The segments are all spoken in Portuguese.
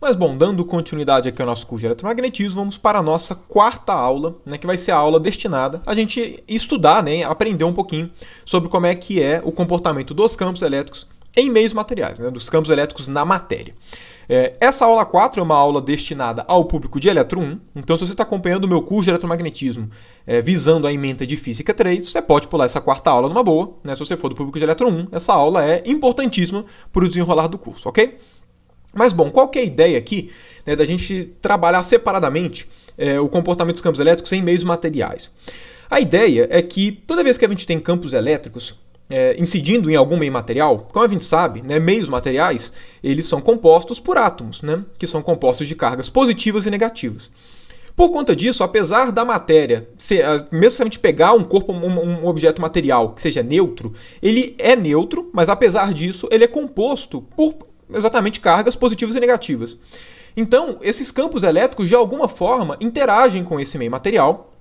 Mas bom, dando continuidade aqui ao nosso curso de eletromagnetismo, vamos para a nossa quarta aula, né, que vai ser a aula destinada a gente estudar, né, aprender um pouquinho sobre como é que é o comportamento dos campos elétricos em meios materiais, né, dos campos elétricos na matéria. É, essa aula 4 é uma aula destinada ao público de Eletro 1, então se você está acompanhando o meu curso de eletromagnetismo é, visando a emenda de Física 3, você pode pular essa quarta aula numa boa, né, se você for do público de Eletro 1, essa aula é importantíssima para o desenrolar do curso, ok? Mas bom, qual que é a ideia aqui né, da gente trabalhar separadamente é, o comportamento dos campos elétricos em meios materiais? A ideia é que toda vez que a gente tem campos elétricos é, incidindo em algum meio material, como a gente sabe, né, meios materiais eles são compostos por átomos, né, que são compostos de cargas positivas e negativas. Por conta disso, apesar da matéria, se, ah, mesmo se a gente pegar um corpo, um, um, objeto material que seja neutro, ele é neutro, mas apesar disso, ele é composto por exatamente cargas positivas e negativas. Então, esses campos elétricos, de alguma forma, interagem com esse meio material,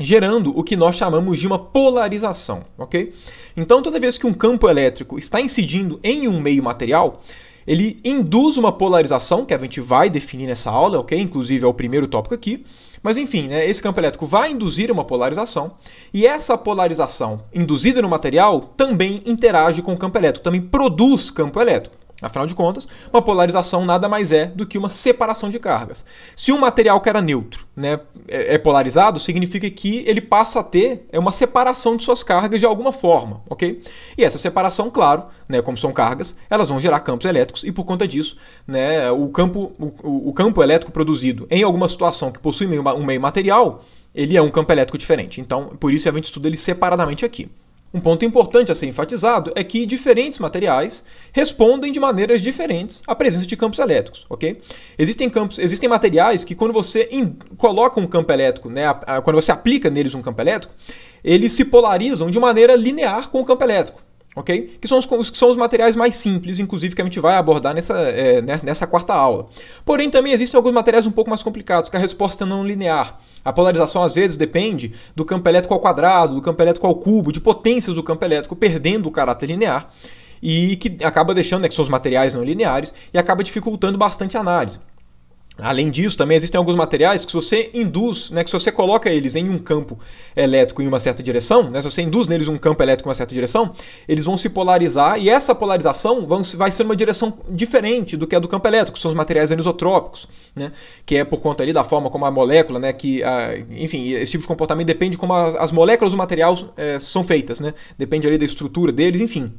gerando o que nós chamamos de uma polarização, ok? Então, toda vez que um campo elétrico está incidindo em um meio material, ele induz uma polarização, que a gente vai definir nessa aula, ok? Inclusive é o primeiro tópico aqui. Mas enfim, né, esse campo elétrico vai induzir uma polarização, e essa polarização induzida no material também interage com o campo elétrico, também produz campo elétrico. Afinal de contas, uma polarização nada mais é do que uma separação de cargas. Se um material que era neutro né, é, é polarizado, significa que ele passa a ter é uma separação de suas cargas de alguma forma, ok? E essa separação, claro, né, como são cargas, elas vão gerar campos elétricos e por conta disso, né, o, campo, o, o campo elétrico produzido em alguma situação que possui um meio material, ele é um campo elétrico diferente. Então, por isso a é gente estuda ele separadamente aqui. Um ponto importante a ser enfatizado é que diferentes materiais respondem de maneiras diferentes à presença de campos elétricos, ok? Existem campos, existem materiais que quando você in, coloca um campo elétrico, né, a, a, quando você aplica neles um campo elétrico, eles se polarizam de maneira linear com o campo elétrico ok? Que são os, que são os materiais mais simples, inclusive, que a gente vai abordar nessa, é, né, nessa quarta aula. Porém, também existem alguns materiais um pouco mais complicados, que a resposta é não linear. A polarização, às vezes, depende do campo elétrico ao quadrado, do campo elétrico ao cubo, de potências do campo elétrico, perdendo o caráter linear, e que acaba deixando, né, que são os materiais não lineares, e acaba dificultando bastante a análise. Além disso, também existem alguns materiais que se você induz, né, que se você coloca eles em um campo elétrico em uma certa direção, né, se você induz neles um campo elétrico em uma certa direção, eles vão se polarizar e essa polarização vão, vai ser uma direção diferente do que a do campo elétrico, que são os materiais anisotrópicos, né, que é por conta ali da forma como a molécula, né, que, a, ah, enfim, esse tipo de comportamento depende de como as moléculas do material é, são feitas, né, depende ali da estrutura deles, enfim.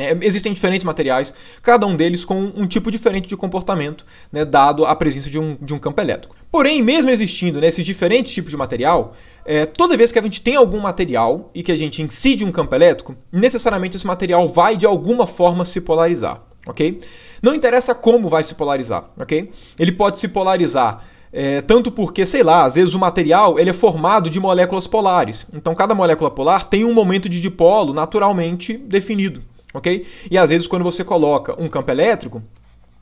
É, existem diferentes materiais, cada um deles com um tipo diferente de comportamento, né, dado a presença de um, de um campo elétrico. Porém, mesmo existindo né, esses diferentes tipos de material, é, toda vez que a gente tem algum material e que a gente incide um campo elétrico, necessariamente esse material vai de alguma forma se polarizar, ok? Não interessa como vai se polarizar, ok? Ele pode se polarizar é, tanto porque, sei lá, às vezes o material ele é formado de moléculas polares. Então, cada molécula polar tem um momento de dipolo naturalmente definido ok? E às vezes quando você coloca um campo elétrico,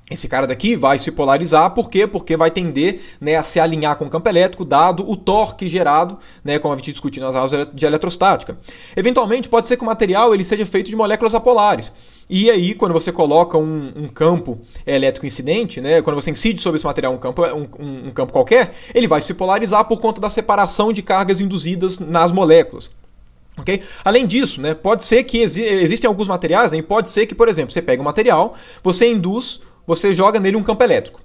esse cara daqui vai se polarizar, por quê? Porque vai tender né, a se alinhar com o campo elétrico, dado o torque gerado, né, como a gente discutiu nas aulas de eletrostática. Eventualmente, pode ser que o material ele seja feito de moléculas apolares. E aí, quando você coloca um, um campo elétrico incidente, né, quando você incide sobre esse material um campo, um, um campo qualquer, ele vai se polarizar por conta da separação de cargas induzidas nas moléculas. Okay? Além disso, né, pode ser que exi existem alguns materiais, né, e pode ser que, por exemplo, você pega um material, você induz, você joga nele um campo elétrico.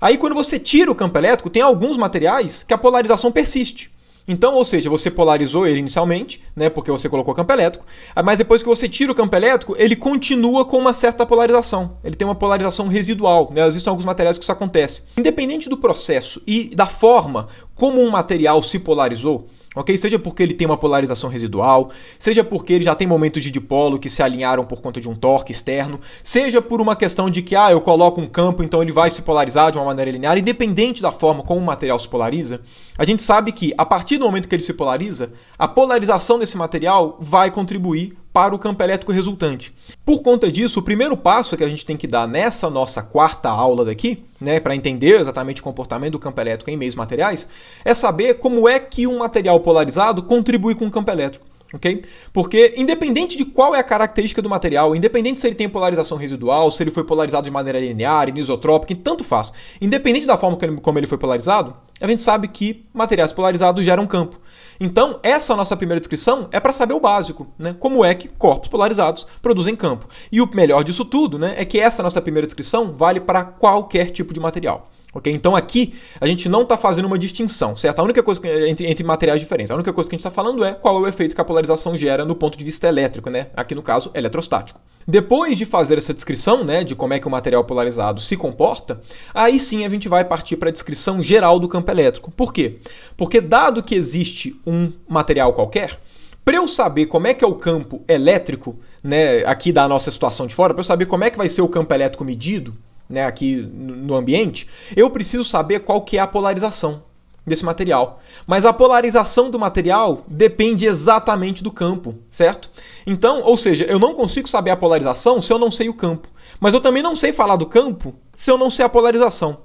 Aí quando você tira o campo elétrico, tem alguns materiais que a polarização persiste. Então, ou seja, você polarizou ele inicialmente, né, porque você colocou campo elétrico, ah, mas depois que você tira o campo elétrico, ele continua com uma certa polarização. Ele tem uma polarização residual, né? Existem alguns materiais que isso acontece. Independente do processo e da forma como um material se polarizou, ok? Seja porque ele tem uma polarização residual, seja porque ele já tem momentos de dipolo que se alinharam por conta de um torque externo, seja por uma questão de que, ah, eu coloco um campo, então ele vai se polarizar de uma maneira linear, independente da forma como o material se polariza, a gente sabe que, a partir do momento que ele se polariza, a polarização desse material vai contribuir para o campo elétrico resultante. Por conta disso, o primeiro passo que a gente tem que dar nessa nossa quarta aula daqui, né, para entender exatamente o comportamento do campo elétrico em meios materiais, é saber como é que um material polarizado contribui com o campo elétrico. Okay? Porque independente de qual é a característica do material, independente se ele tem polarização residual, se ele foi polarizado de maneira linear, anisotrópica, então tanto faz. Independente da forma como ele foi polarizado, a gente sabe que materiais polarizados geram campo. Então, essa nossa primeira descrição é para saber o básico, né? Como é que corpos polarizados produzem campo. E o melhor disso tudo, né, é que essa nossa primeira descrição vale para qualquer tipo de material. Ok? Então aqui a gente não está fazendo uma distinção, certo? A única coisa que, entre, entre materiais diferentes. A única coisa que a gente está falando é qual é o efeito que a polarização gera no ponto de vista elétrico, né? Aqui no caso, eletrostático. Depois de fazer essa descrição, né, de como é que o material polarizado se comporta, aí sim a gente vai partir para a descrição geral do campo elétrico. Por quê? Porque dado que existe um material qualquer, para eu saber como é que é o campo elétrico, né, aqui da nossa situação de fora, para eu saber como é que vai ser o campo elétrico medido, né, aqui no ambiente, eu preciso saber qual que é a polarização desse material. Mas a polarização do material depende exatamente do campo, certo? Então, ou seja, eu não consigo saber a polarização se eu não sei o campo. Mas eu também não sei falar do campo se eu não sei a polarização.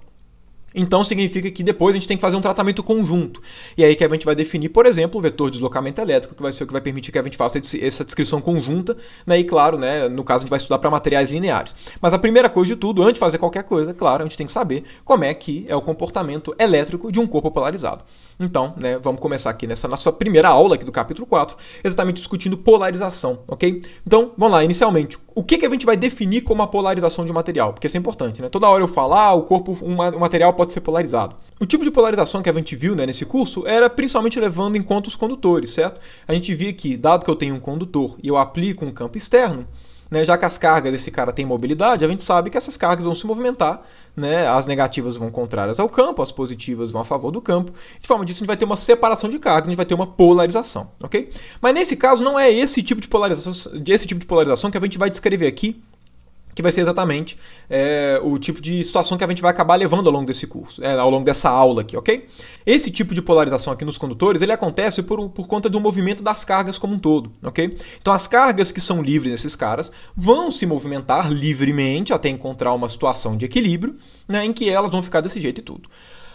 Então significa que depois a gente tem que fazer um tratamento conjunto. E aí que a gente vai definir, por exemplo, o vetor de deslocamento elétrico, que vai ser o que vai permitir que a gente faça essa descrição conjunta, né? E claro, né, no caso a gente vai estudar para materiais lineares. Mas a primeira coisa de tudo, antes de fazer qualquer coisa, claro, a gente tem que saber como é que é o comportamento elétrico de um corpo polarizado. Então, né, vamos começar aqui nessa nossa primeira aula aqui do capítulo 4, exatamente discutindo polarização, ok? Então, vamos lá, inicialmente, o que, que a gente vai definir como a polarização de um material? Porque isso é importante, né? Toda hora eu falar, ah, o corpo, um material pode ser polarizado. O tipo de polarização que a gente viu né, nesse curso era principalmente levando em conta os condutores, certo? A gente via que, dado que eu tenho um condutor e eu aplico um campo externo, né, já que as cargas desse cara têm mobilidade, a gente sabe que essas cargas vão se movimentar, né, as negativas vão contrárias ao campo, as positivas vão a favor do campo. De forma disso, a gente vai ter uma separação de cargas, a gente vai ter uma polarização, Mas nesse caso, não é esse tipo de polarização, esse tipo de polarização que a gente vai descrever aqui que vai ser exatamente é, o tipo de situação que a gente vai acabar levando ao longo desse curso, é, ao longo dessa aula aqui, ok? Esse tipo de polarização aqui nos condutores, ele acontece por, por conta do movimento das cargas como um todo, ok? Então as cargas que são livres desses caras vão se movimentar livremente até encontrar uma situação de equilíbrio, né, em que elas vão ficar desse jeito e tudo.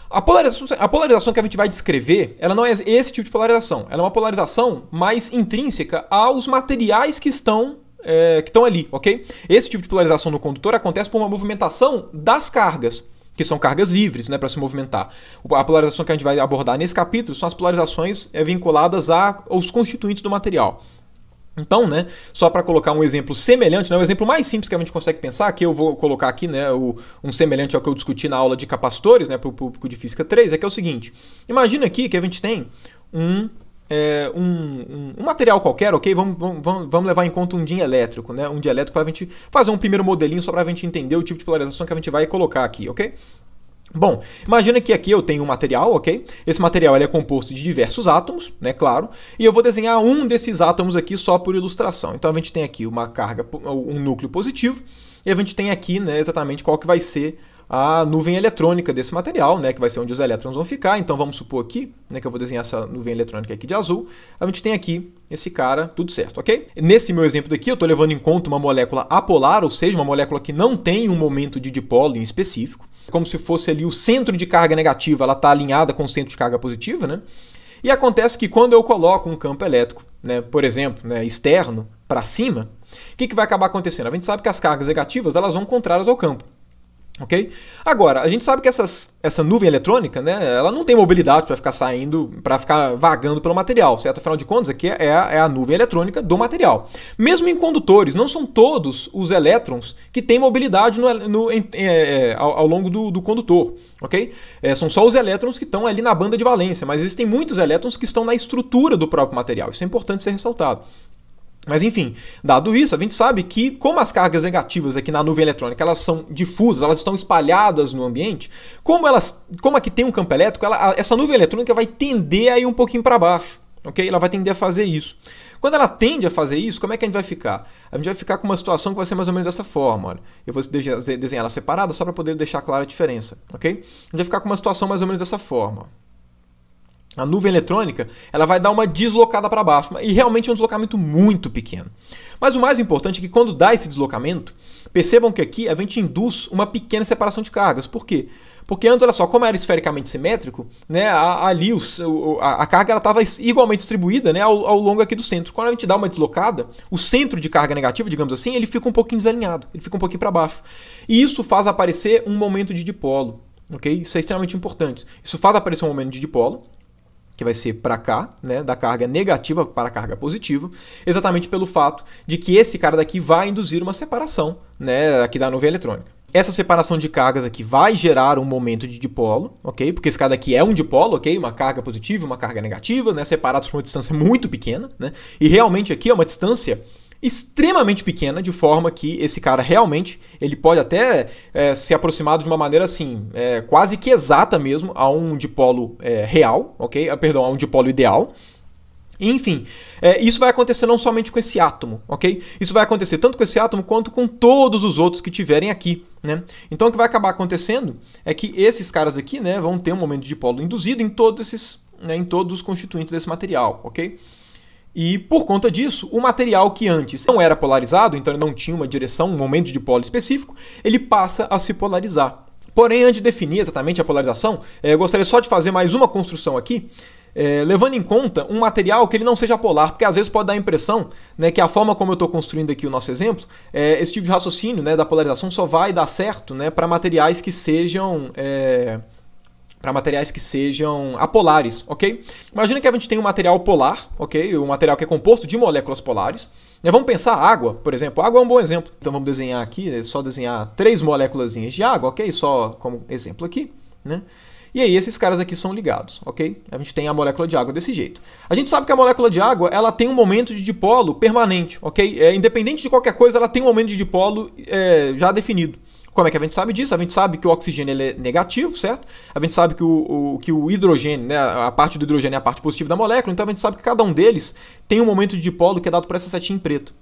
A polarização, a polarização que a gente vai descrever, ela não é esse tipo de polarização. Ela é uma polarização mais intrínseca aos materiais que estão é, que estão ali, ok? Esse tipo de polarização no condutor acontece por uma movimentação das cargas que são cargas livres né, para se movimentar. A polarização que a gente vai abordar nesse capítulo são as polarizações é, vinculadas a, aos constituintes do material. Então, né, só para colocar um exemplo semelhante, né, o exemplo mais simples que a gente consegue pensar, que eu vou colocar aqui né, o, um semelhante ao que eu discuti na aula de capacitores né, para o público de Física 3, é que é o seguinte. Imagina aqui que a gente tem um é, um, um, um, material qualquer, ok? Vamos, vamos, vamos levar em conta um dielétrico, né? Um dielétrico para a gente fazer um primeiro modelinho só para a gente entender o tipo de polarização que a gente vai colocar aqui, ok? Bom, imagina que aqui eu tenho um material, ok? Esse material é composto de diversos átomos, né, claro, e eu vou desenhar um desses átomos aqui só por ilustração. Então a gente tem aqui uma carga, um núcleo positivo, e a gente tem aqui né, exatamente qual que vai ser a nuvem eletrônica desse material, né, que vai ser onde os elétrons vão ficar. Então vamos supor aqui, né, que eu vou desenhar essa nuvem eletrônica aqui de azul. A gente tem aqui esse cara, tudo certo, ok? Nesse meu exemplo daqui, eu estou levando em conta uma molécula apolar, ou seja, uma molécula que não tem um momento de dipolo em específico, como se fosse ali o centro de carga negativa, ela está alinhada com o centro de carga positiva, né? E acontece que quando eu coloco um campo elétrico, né, por exemplo, né, externo para cima, o que, que vai acabar acontecendo? A gente sabe que as cargas negativas elas vão contrárias ao campo. Ok? Agora, a gente sabe que essas, essa nuvem eletrônica, né, ela não tem mobilidade para ficar saindo, para ficar vagando pelo material, certo? Afinal de contas, aqui é a, é a nuvem eletrônica do material. Mesmo em condutores, não são todos os elétrons que têm mobilidade no, no, em, é, é, ao, ao, longo do, do condutor, ok? É, são só os elétrons que estão ali na banda de valência, mas existem muitos elétrons que estão na estrutura do próprio material. Isso é importante ser ressaltado. Mas enfim, dado isso, a gente sabe que como as cargas negativas aqui na nuvem eletrônica elas são difusas, elas estão espalhadas no ambiente, como elas, como aqui tem um campo elétrico, ela, essa nuvem eletrônica vai tender a ir um pouquinho para baixo, ok? Ela vai tender a fazer isso. Quando ela tende a fazer isso, como é que a gente vai ficar? A gente vai ficar com uma situação que vai ser mais ou menos dessa forma. Olha. Eu vou desenhar ela separada só para poder deixar clara a diferença, ok? A gente vai ficar com uma situação mais ou menos dessa forma a nuvem eletrônica, ela vai dar uma deslocada para baixo, e realmente é um deslocamento muito pequeno. Mas o mais importante é que quando dá esse deslocamento, percebam que aqui a gente induz uma pequena separação de cargas. Por quê? Porque antes, olha só, como era esfericamente simétrico, né, ali o a, a carga estava igualmente distribuída né, ao, ao, longo aqui do centro. Quando a gente dá uma deslocada, o centro de carga negativa, digamos assim, ele fica um pouquinho desalinhado, ele fica um pouquinho para baixo. E isso faz aparecer um momento de dipolo. Okay? Isso é extremamente importante. Isso faz aparecer um momento de dipolo, que vai ser para cá, né, da carga negativa para a carga positiva, exatamente pelo fato de que esse cara daqui vai induzir uma separação, né, aqui da nuvem eletrônica. Essa separação de cargas aqui vai gerar um momento de dipolo, ok? Porque esse cara aqui é um dipolo, ok? Uma carga positiva, uma carga negativa, né? Separados por uma distância muito pequena, né? E realmente aqui é uma distância extremamente pequena, de forma que esse cara realmente ele pode até é, se aproximar de uma maneira assim, é, quase que exata mesmo, a um dipolo é, real, ok? Ah, perdão, a um dipolo ideal. Enfim, é, isso vai acontecer não somente com esse átomo, ok? Isso vai acontecer tanto com esse átomo quanto com todos os outros que tiverem aqui, né? Então o que vai acabar acontecendo é que esses caras aqui, né, vão ter um momento de dipolo induzido em todos esses, né, em todos os constituintes desse material, ok? E por conta disso, o material que antes não era polarizado, então ele não tinha uma direção, um momento de polo específico, ele passa a se polarizar. Porém, antes de definir exatamente a polarização, eh, eu gostaria só de fazer mais uma construção aqui, eh, levando em conta um material que ele não seja polar, porque às vezes pode dar a impressão né, que a forma como eu estou construindo aqui o nosso exemplo, eh, esse tipo de raciocínio né, da polarização só vai dar certo né, para materiais que sejam é, para materiais que sejam apolares, ok? Imagina que a gente tem um material polar, ok? Um material que é composto de moléculas polares. Né, vamos pensar água, por exemplo. Água é um bom exemplo. Então vamos desenhar aqui, é só desenhar três moléculas de água, ok? Só como exemplo aqui, né? E aí esses caras aqui são ligados, ok? A gente tem a molécula de água desse jeito. A gente sabe que a molécula de água ela tem um momento de dipolo permanente, ok? É, independente de qualquer coisa, ela tem um momento de dipolo é, já definido. Como é que a gente sabe disso? A gente sabe que o oxigênio é negativo, certo? A gente sabe que o, o, que o hidrogênio, né, a parte do hidrogênio é a parte positiva da molécula, então a gente sabe que cada um deles tem um momento de dipolo que é dado por essa setinha em preto.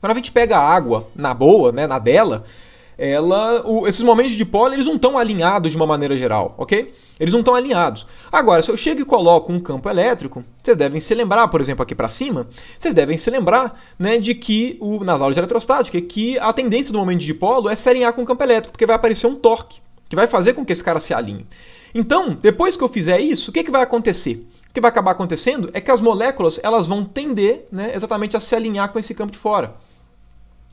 Quando a gente pega a água na boa, né, na dela, ela, o, esses momentos de pole eles não estão alinhados de uma maneira geral, ok? Eles não estão alinhados. Agora, se eu chego e coloco um campo elétrico, vocês devem se lembrar, por exemplo, aqui para cima, vocês devem se lembrar, né, de que o, nas aulas de eletrostática, que a tendência do momento de dipolo é se alinhar com o campo elétrico, porque vai aparecer um torque que vai fazer com que esse cara se alinhe. Então, depois que eu fizer isso, o que, que vai acontecer? O que vai acabar acontecendo é que as moléculas elas vão tender, né, exatamente a se alinhar com esse campo de fora.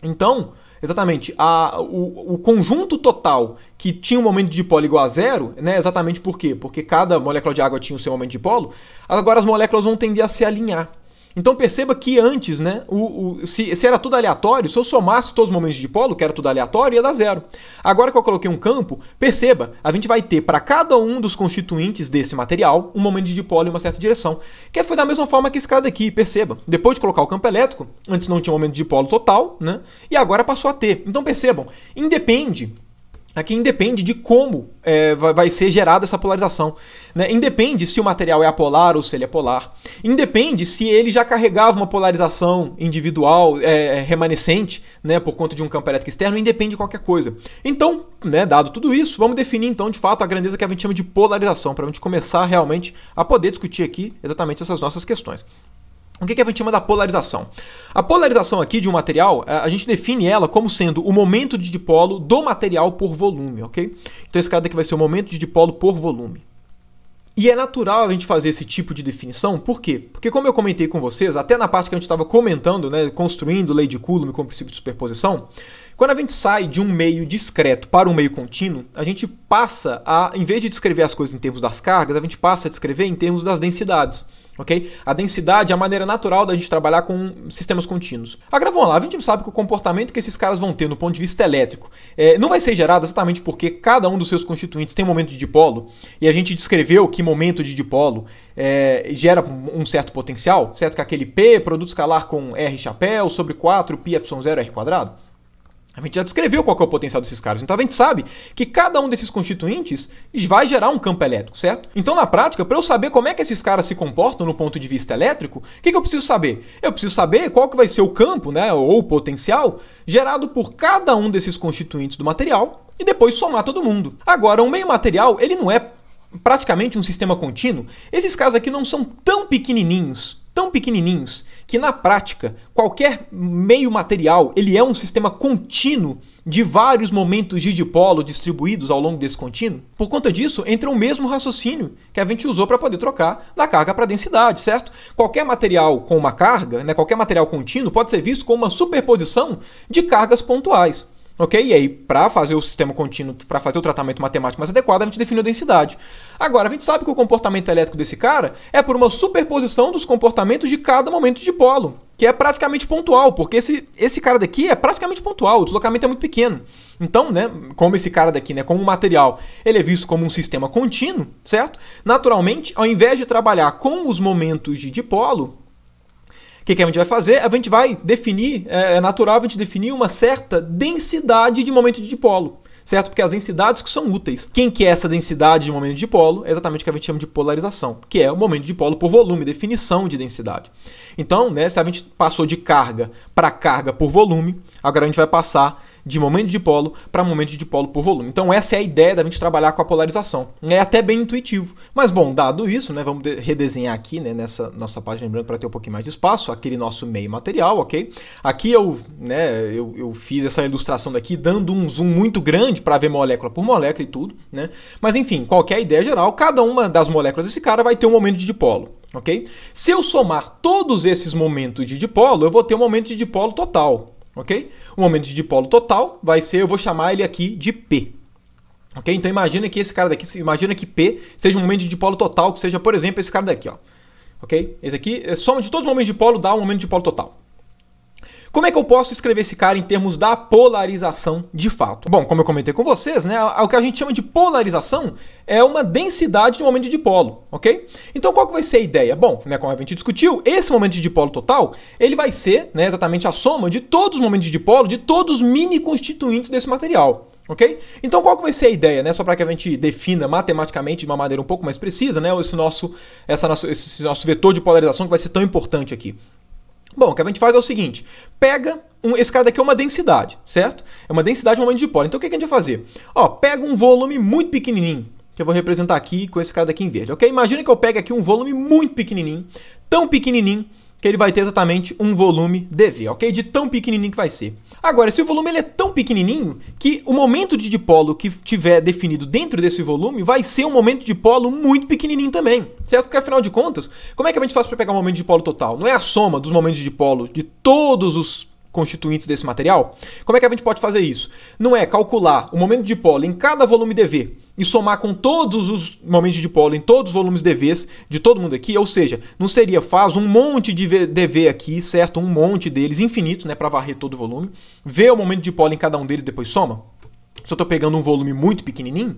Então, Exatamente. A, o, o conjunto total que tinha um momento de dipolo igual a zero, né? Exatamente por quê? Porque cada molécula de água tinha o seu momento de dipolo. Agora as moléculas vão tender a se alinhar. Então perceba que antes, né, o, o se, se, era tudo aleatório, se eu somasse todos os momentos de dipolo, que era tudo aleatório, ia dar zero. Agora que eu coloquei um campo, perceba, a gente vai ter para cada um dos constituintes desse material um momento de dipolo em uma certa direção. Que foi da mesma forma que esse cara daqui, perceba. Depois de colocar o campo elétrico, antes não tinha um momento de dipolo total, né, e agora passou a ter. Então percebam, independe Aqui é independe de como é, vai ser gerada essa polarização. Né? Independe se o material é apolar ou se ele é polar. Independe se ele já carregava uma polarização individual é, é, remanescente né, por conta de um campo elétrico externo, independe de qualquer coisa. Então, né, dado tudo isso, vamos definir então de fato a grandeza que a gente chama de polarização, para a gente começar realmente a poder discutir aqui exatamente essas nossas questões. O que é a gente chama da polarização? A polarização aqui de um material, eh, a gente define ela como sendo o momento de dipolo do material por volume, ok? Então esse cara aqui vai ser o momento de dipolo por volume. E é natural a gente fazer esse tipo de definição, por quê? Porque como eu comentei com vocês, até na parte que a gente estava comentando, né, construindo lei de Coulomb com o princípio de superposição, quando a gente sai de um meio discreto para um meio contínuo, a gente passa a, em vez de descrever as coisas em termos das cargas, a gente passa a descrever em termos das densidades ok? A densidade é a maneira natural da gente trabalhar com sistemas contínuos. Agora vamos lá, a gente sabe que o comportamento que esses caras vão ter no ponto de vista elétrico é, não vai ser gerado exatamente porque cada um dos seus constituintes tem um momento de dipolo, e a gente descreveu que momento de dipolo é, gera um certo potencial, certo? Que aquele P, produto escalar com R chapéu sobre 4, πε0 R quadrado. A gente já descreveu qual é o potencial desses caras. Então a gente sabe que cada um desses constituintes vai gerar um campo elétrico, certo? Então, na prática, para eu saber como é que esses caras se comportam no ponto de vista elétrico, o que, que, eu preciso saber? Eu preciso saber qual que vai ser o campo, né? Ou o potencial gerado por cada um desses constituintes do material e depois somar todo mundo. Agora, o meio material, ele não é praticamente um sistema contínuo, esses casos aqui não são tão pequenininhos, tão pequenininhos, que na prática qualquer meio material, ele é um sistema contínuo de vários momentos de dipolo distribuídos ao longo desse contínuo. Por conta disso, entra o mesmo raciocínio que a gente usou para poder trocar da carga para a densidade, certo? Qualquer material com uma carga, né, qualquer material contínuo pode ser visto como uma superposição de cargas pontuais. Ok? E aí, para fazer o sistema contínuo, para fazer o tratamento matemático mais adequado, a gente define a densidade. Agora, a gente sabe que o comportamento elétrico desse cara é por uma superposição dos comportamentos de cada momento de dipolo, que é praticamente pontual, porque esse, esse cara daqui é praticamente pontual, o deslocamento é muito pequeno. Então, né, como esse cara daqui, né, como um material, ele é visto como um sistema contínuo, certo? Naturalmente, ao invés de trabalhar com os momentos de dipolo, o que, que a gente vai fazer? A gente vai definir, é, é natural a gente definir uma certa densidade de momento de dipolo certo? Porque as densidades que são úteis. Quem que é essa densidade de momento dipolo? É exatamente o que a gente chama de polarização, que é o momento dipolo por volume, definição de densidade. Então, né, se a gente passou de carga para carga por volume, agora a gente vai passar de momento dipolo para momento de dipolo por volume. Então essa é a ideia da gente trabalhar com a polarização. É até bem intuitivo. Mas bom, dado isso, né, vamos redesenhar aqui né, nessa nossa página, lembrando para ter um pouquinho mais de espaço, aquele nosso meio material, ok? Aqui eu, né, eu, eu fiz essa ilustração daqui dando um zoom muito grande para ver molécula por molécula e tudo, né? Mas enfim, qualquer ideia geral, cada uma das moléculas desse cara vai ter um momento de dipolo. Ok? Se eu somar todos esses momentos de dipolo, eu vou ter um momento de dipolo total ok? O momento de dipolo total vai ser, eu vou chamar ele aqui de P. Ok? Então imagina que esse cara daqui, imagina que P seja um momento de dipolo total, que seja, por exemplo, esse cara daqui, ó. Ok? Esse aqui, é soma de todos os momentos de dipolo dá um momento de dipolo total. Como é que eu posso escrever esse cara em termos da polarização de fato? Bom, como eu comentei com vocês, né, o que a gente chama de polarização é uma densidade de um momento de dipolo, ok? Então qual que vai ser a ideia? Bom, né, como a gente discutiu, esse momento de dipolo total, ele vai ser né, exatamente a soma de todos os momentos de dipolo de todos os mini constituintes desse material. Ok? Então qual que vai ser a ideia, né? Só para que a gente defina matematicamente de uma maneira um pouco mais precisa, né? Esse nosso, essa nosso, esse nosso vetor de polarização que vai ser tão importante aqui. Bom, o que a gente faz é o seguinte: pega um, esse cara daqui é uma densidade, certo? É uma densidade um momento de polo. Então o que, a gente vai fazer? Ó, pega um volume muito pequenininho, que eu vou representar aqui com esse cara daqui em verde, ok? Imagina que eu pegue aqui um volume muito pequenininho, tão pequenininho que ele vai ter exatamente um volume DV, ok? De tão pequenininho que vai ser. Agora, se o volume ele é tão pequenininho que o momento de dipolo que tiver definido dentro desse volume vai ser um momento de dipolo muito pequenininho também, certo? Porque afinal de contas, como é que a gente faz para pegar o um momento de dipolo total? Não é a soma dos momentos de dipolo de todos os constituintes desse material? Como é que a gente pode fazer isso? Não é calcular o momento de dipolo em cada volume DV e somar com todos os momentos de em todos os volumes DVs de todo mundo aqui, ou seja, não seria faz um monte de DV aqui, certo? Um monte deles infinitos, né, para varrer todo o volume, ver o momento de dipolo em cada um deles depois soma? Se eu estou pegando um volume muito pequenininho,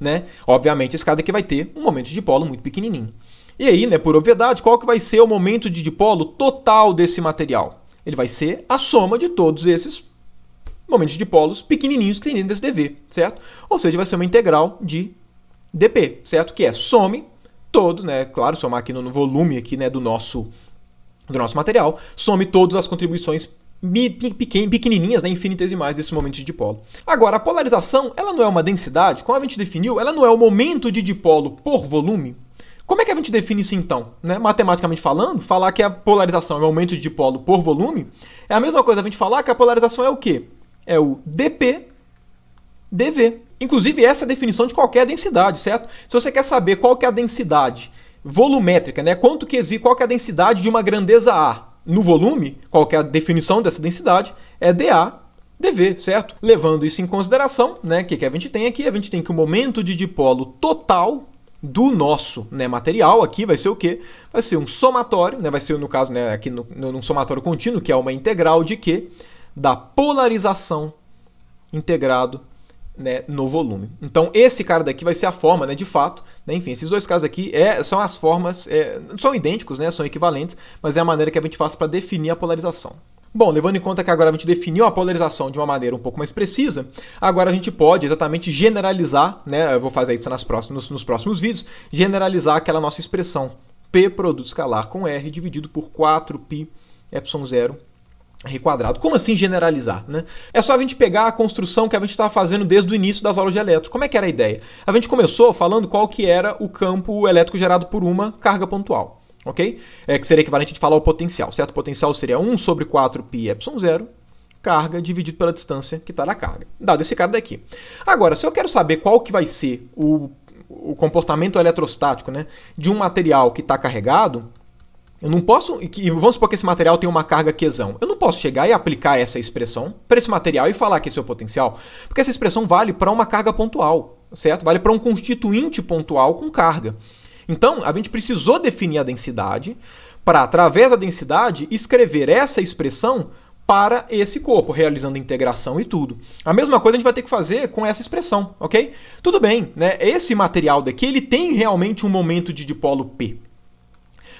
né? Obviamente esse cara aqui vai ter um momento de dipolo muito pequenininho. E aí, né, por obviedade, qual que vai ser o momento de dipolo total desse material? Ele vai ser a soma de todos esses momentos de polos pequenininhos que tem dentro desse dv, certo? Ou seja, vai ser uma integral de dp, certo? Que é some todos, né? Claro, somar aqui no, volume aqui, né, do nosso do nosso material, some todas as contribuições pequenininhas, né, infinitesimais desse momento de dipolo. Agora, a polarização, ela não é uma densidade, como a gente definiu, ela não é o momento de dipolo por volume, como é que a gente define isso então? Né? Matematicamente falando, falar que a polarização é o aumento de dipolo por volume é a mesma coisa a gente falar que a polarização é o quê? É o dP dV. Inclusive, essa é a definição de qualquer densidade, certo? Se você quer saber qual que é a densidade volumétrica, né? Quanto que exige, qual que é a densidade de uma grandeza A no volume, qual que é a definição dessa densidade, é dA dV, certo? Levando isso em consideração, né? O que, que a gente tem aqui? A gente tem que o momento de dipolo total do nosso né, material aqui vai ser o quê? Vai ser um somatório, né, vai ser no caso né, aqui no, num somatório contínuo, que é uma integral de quê? Da polarização integrado né, no volume. Então esse cara daqui vai ser a forma, né, de fato. Né, enfim, esses dois casos aqui é, são as formas, é, são idênticos, né, são equivalentes, mas é a maneira que a gente faz para definir a polarização. Bom, levando em conta que agora a gente definiu a polarização de uma maneira um pouco mais precisa, agora a gente pode exatamente generalizar, né? Eu vou fazer isso nas próximos, nos próximos vídeos, generalizar aquela nossa expressão P produto escalar com R dividido por 4π epsilon zero quadrado. Como assim generalizar? Né? É só a gente pegar a construção que a gente estava fazendo desde o início das aulas de elétrico. Como é que era a ideia? A gente começou falando qual que era o campo elétrico gerado por uma carga pontual ok? É, que seria equivalente a falar o potencial, certo? O potencial seria 1 sobre 4 pi ε0, carga dividido pela distância que está na carga, dado esse cara daqui. Agora, se eu quero saber qual que vai ser o, o comportamento eletrostático né, de um material que está carregado, eu não posso. vamos supor que esse material tem uma carga quesão. Eu não posso chegar e aplicar essa expressão para esse material e falar que esse é o potencial, porque essa expressão vale para uma carga pontual, certo? Vale para um constituinte pontual com carga. Então, a gente precisou definir a densidade para, através da densidade, escrever essa expressão para esse corpo, realizando integração e tudo. A mesma coisa a gente vai ter que fazer com essa expressão, ok? Tudo bem, né? Esse material daqui ele tem realmente um momento de dipolo P.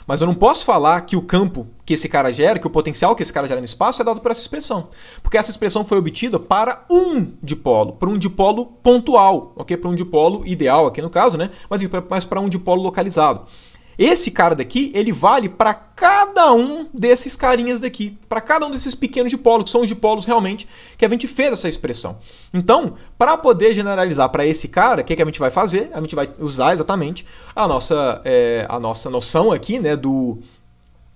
Mas eu não posso falar que o campo que esse cara gera, que o potencial que esse cara gera no espaço é dado por essa expressão. Porque essa expressão foi obtida para um dipolo, para um dipolo pontual, ok? Para um dipolo ideal aqui no caso, né? Mas, mas para um dipolo localizado. Esse cara daqui, ele vale para cada um desses carinhas daqui, para cada um desses pequenos dipolos, que são os dipolos realmente que a gente fez essa expressão. Então, para poder generalizar para esse cara, o que, que a gente vai fazer? A gente vai usar exatamente a nossa, é, a nossa noção aqui, né, do,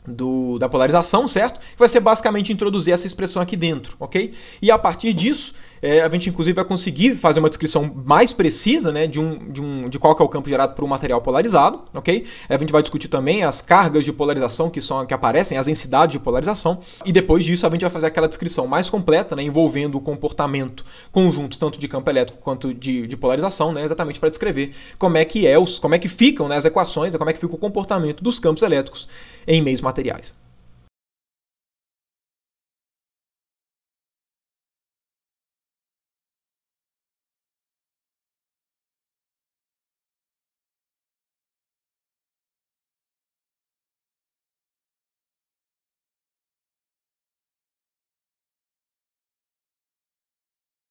do, da polarização, certo? Que vai ser basicamente introduzir essa expressão aqui dentro, ok? E a partir disso, é, a gente inclusive vai conseguir fazer uma descrição mais precisa né, de, um, de, um, de qual que é o campo gerado por um material polarizado, ok? É, a gente vai discutir também as cargas de polarização que, são, que aparecem, as densidades de polarização, e depois disso a gente vai fazer aquela descrição mais completa, né, envolvendo o comportamento conjunto tanto de campo elétrico quanto de, de polarização, né, exatamente para descrever como é que é os, como é que ficam né, as equações, né, como é que fica o comportamento dos campos elétricos em meios materiais.